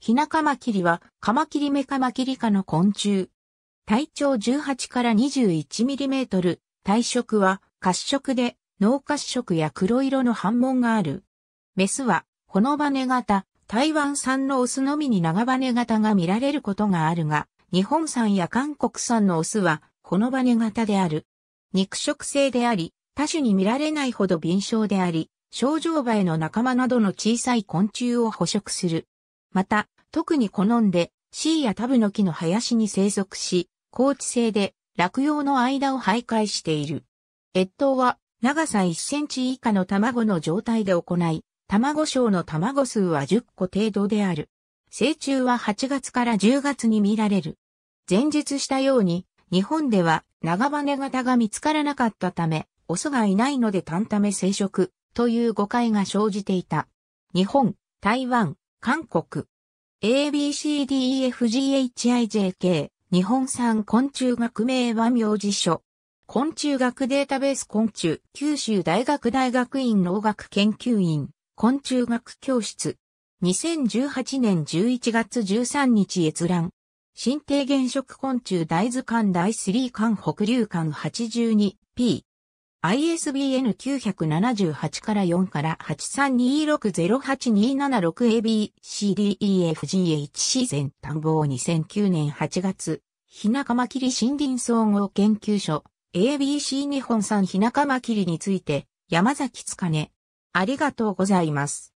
ヒナカマキリは、カマキリメカマキリ科の昆虫。体長18から21ミリメートル、体色は褐色で、脳褐色や黒色の斑紋がある。メスは、ほのばね型、台湾産のオスのみに長バネ型が見られることがあるが、日本産や韓国産のオスは、ほのばね型である。肉食性であり、多種に見られないほど敏小であり、症状バエの仲間などの小さい昆虫を捕食する。また、特に好んで、シーやタブの木の林に生息し、高地性で落葉の間を徘徊している。越冬は長さ1センチ以下の卵の状態で行い、卵小の卵数は10個程度である。成虫は8月から10月に見られる。前述したように、日本では長羽型が見つからなかったため、オスがいないので単ため生殖という誤解が生じていた。日本、台湾、韓国。ABCDEFGHIJK、日本産昆虫学名は名字書。昆虫学データベース昆虫、九州大学大学院農学研究院、昆虫学教室。2018年11月13日閲覧。新定原色昆虫大図鑑第3巻北流巻 82P。ISBN 978から4から83260827 ABCDEFGHC 全探訪2009年8月、ひなかまきり森林総合研究所 ABC 日本産ひなかまきりについて山崎つかね。ありがとうございます。